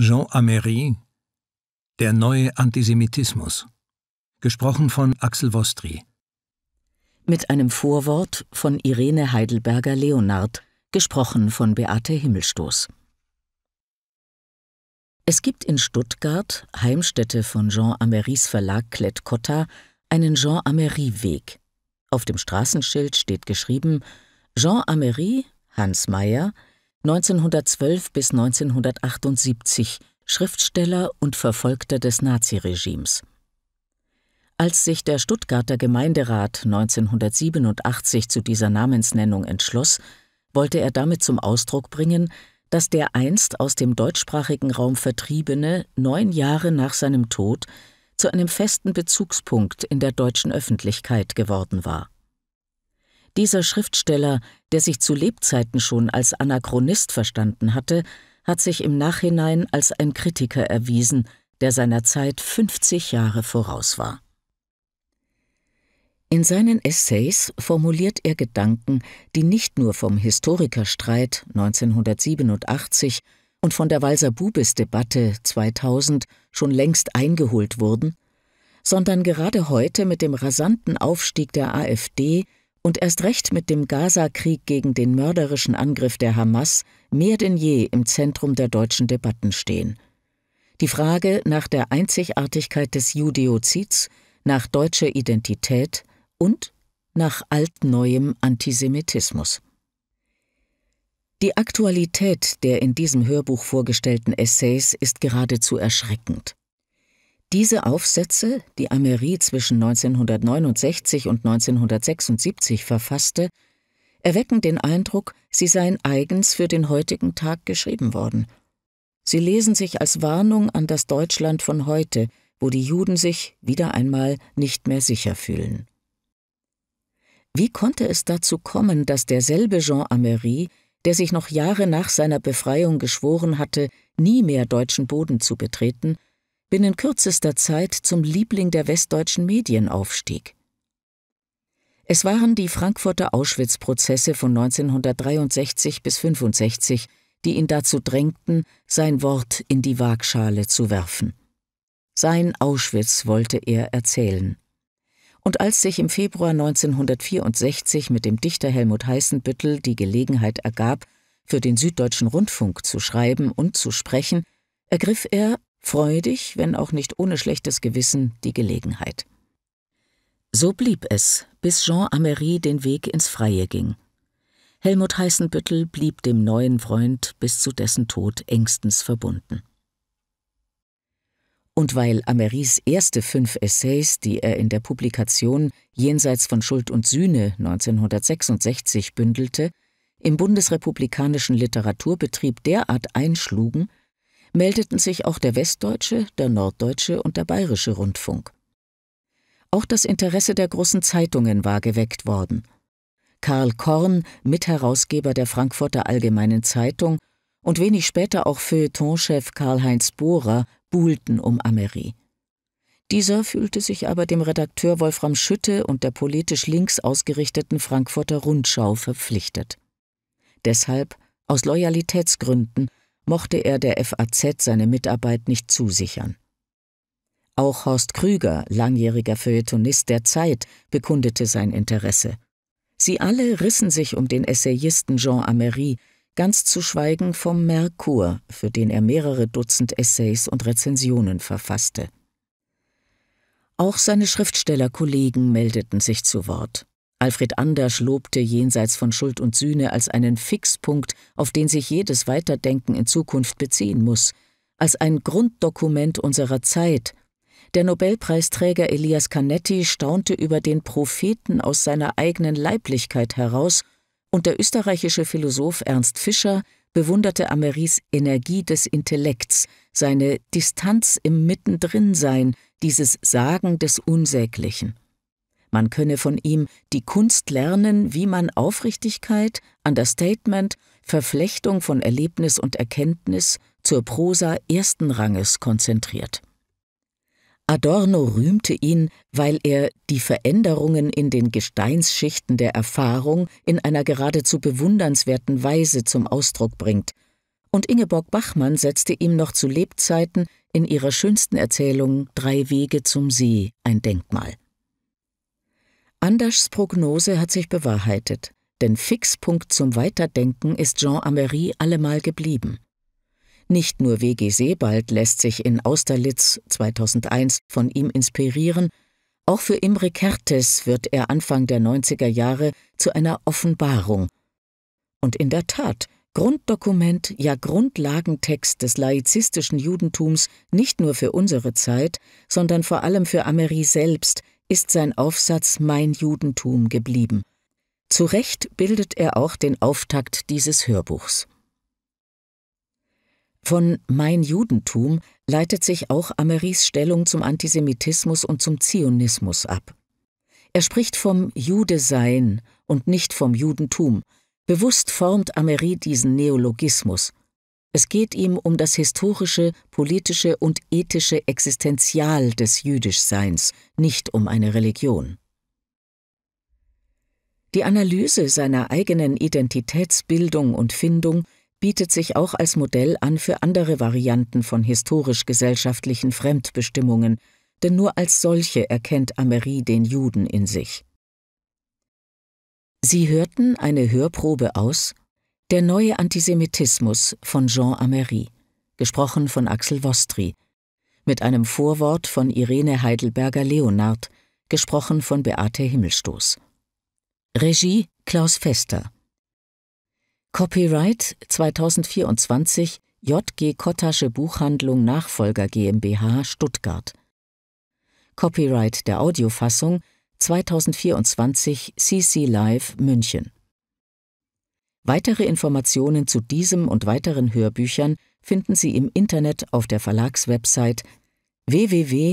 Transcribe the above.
Jean Améry Der neue Antisemitismus. Gesprochen von Axel Vostri. Mit einem Vorwort von Irene Heidelberger-Leonard, gesprochen von Beate Himmelstoß. Es gibt in Stuttgart, Heimstätte von Jean Amérys Verlag Klett-Cotta, einen Jean Améry-Weg. Auf dem Straßenschild steht geschrieben: Jean Améry, Hans Meyer, 1912 bis 1978 Schriftsteller und Verfolgter des Naziregimes. Als sich der Stuttgarter Gemeinderat 1987 zu dieser Namensnennung entschloss, wollte er damit zum Ausdruck bringen, dass der einst aus dem deutschsprachigen Raum Vertriebene neun Jahre nach seinem Tod zu einem festen Bezugspunkt in der deutschen Öffentlichkeit geworden war dieser Schriftsteller, der sich zu Lebzeiten schon als Anachronist verstanden hatte, hat sich im Nachhinein als ein Kritiker erwiesen, der seiner Zeit 50 Jahre voraus war. In seinen Essays formuliert er Gedanken, die nicht nur vom Historikerstreit 1987 und von der Walser Bubis-Debatte 2000 schon längst eingeholt wurden, sondern gerade heute mit dem rasanten Aufstieg der AfD und erst recht mit dem Gaza-Krieg gegen den mörderischen Angriff der Hamas mehr denn je im Zentrum der deutschen Debatten stehen. Die Frage nach der Einzigartigkeit des Judeozids, nach deutscher Identität und nach altneuem Antisemitismus. Die Aktualität der in diesem Hörbuch vorgestellten Essays ist geradezu erschreckend. Diese Aufsätze, die Amery zwischen 1969 und 1976 verfasste, erwecken den Eindruck, sie seien eigens für den heutigen Tag geschrieben worden. Sie lesen sich als Warnung an das Deutschland von heute, wo die Juden sich wieder einmal nicht mehr sicher fühlen. Wie konnte es dazu kommen, dass derselbe Jean Amery, der sich noch Jahre nach seiner Befreiung geschworen hatte, nie mehr deutschen Boden zu betreten, binnen kürzester Zeit zum Liebling der westdeutschen Medien aufstieg. Es waren die Frankfurter Auschwitz-Prozesse von 1963 bis 65, die ihn dazu drängten, sein Wort in die Waagschale zu werfen. Sein Auschwitz wollte er erzählen. Und als sich im Februar 1964 mit dem Dichter Helmut Heißenbüttel die Gelegenheit ergab, für den Süddeutschen Rundfunk zu schreiben und zu sprechen, ergriff er freudig, wenn auch nicht ohne schlechtes Gewissen, die Gelegenheit. So blieb es, bis Jean Amery den Weg ins Freie ging. Helmut Heißenbüttel blieb dem neuen Freund bis zu dessen Tod engstens verbunden. Und weil Amerys erste fünf Essays, die er in der Publikation Jenseits von Schuld und Sühne 1966 bündelte, im bundesrepublikanischen Literaturbetrieb derart einschlugen, meldeten sich auch der Westdeutsche, der Norddeutsche und der Bayerische Rundfunk. Auch das Interesse der großen Zeitungen war geweckt worden. Karl Korn, Mitherausgeber der Frankfurter Allgemeinen Zeitung und wenig später auch Feuilletonchef Karl-Heinz Bohrer buhlten um Amery. Dieser fühlte sich aber dem Redakteur Wolfram Schütte und der politisch links ausgerichteten Frankfurter Rundschau verpflichtet. Deshalb, aus Loyalitätsgründen, mochte er der FAZ seine Mitarbeit nicht zusichern. Auch Horst Krüger, langjähriger Feuilletonist der Zeit, bekundete sein Interesse. Sie alle rissen sich um den Essayisten Jean Amery, ganz zu schweigen vom Merkur, für den er mehrere Dutzend Essays und Rezensionen verfasste. Auch seine Schriftstellerkollegen meldeten sich zu Wort. Alfred Anders lobte jenseits von Schuld und Sühne als einen Fixpunkt, auf den sich jedes Weiterdenken in Zukunft beziehen muss, als ein Grunddokument unserer Zeit. Der Nobelpreisträger Elias Canetti staunte über den Propheten aus seiner eigenen Leiblichkeit heraus, und der österreichische Philosoph Ernst Fischer bewunderte Ameris Energie des Intellekts, seine Distanz im Mittendrinsein, dieses Sagen des Unsäglichen. Man könne von ihm die Kunst lernen, wie man Aufrichtigkeit, Understatement, Verflechtung von Erlebnis und Erkenntnis zur Prosa ersten Ranges konzentriert. Adorno rühmte ihn, weil er die Veränderungen in den Gesteinsschichten der Erfahrung in einer geradezu bewundernswerten Weise zum Ausdruck bringt, und Ingeborg Bachmann setzte ihm noch zu Lebzeiten in ihrer schönsten Erzählung Drei Wege zum See ein Denkmal. Anders Prognose hat sich bewahrheitet, denn Fixpunkt zum Weiterdenken ist Jean Amery allemal geblieben. Nicht nur W.G. Sebald lässt sich in Austerlitz 2001 von ihm inspirieren, auch für Imre Kertes wird er Anfang der 90er Jahre zu einer Offenbarung. Und in der Tat, Grunddokument, ja Grundlagentext des laizistischen Judentums nicht nur für unsere Zeit, sondern vor allem für Amery selbst, ist sein Aufsatz Mein Judentum geblieben. Zu Recht bildet er auch den Auftakt dieses Hörbuchs. Von Mein Judentum leitet sich auch Ameris Stellung zum Antisemitismus und zum Zionismus ab. Er spricht vom Jude-Sein und nicht vom Judentum. Bewusst formt Amery diesen Neologismus, es geht ihm um das historische, politische und ethische Existenzial des Jüdischseins, nicht um eine Religion. Die Analyse seiner eigenen Identitätsbildung und Findung bietet sich auch als Modell an für andere Varianten von historisch-gesellschaftlichen Fremdbestimmungen, denn nur als solche erkennt Amery den Juden in sich. Sie hörten eine Hörprobe aus der neue Antisemitismus von Jean Amery, gesprochen von Axel Vostri, mit einem Vorwort von Irene Heidelberger-Leonard, gesprochen von Beate Himmelstoß. Regie Klaus Fester. Copyright 2024 JG Kottasche Buchhandlung Nachfolger GmbH Stuttgart. Copyright der Audiofassung 2024 CC Live München. Weitere Informationen zu diesem und weiteren Hörbüchern finden Sie im Internet auf der Verlagswebsite www.cclive.de.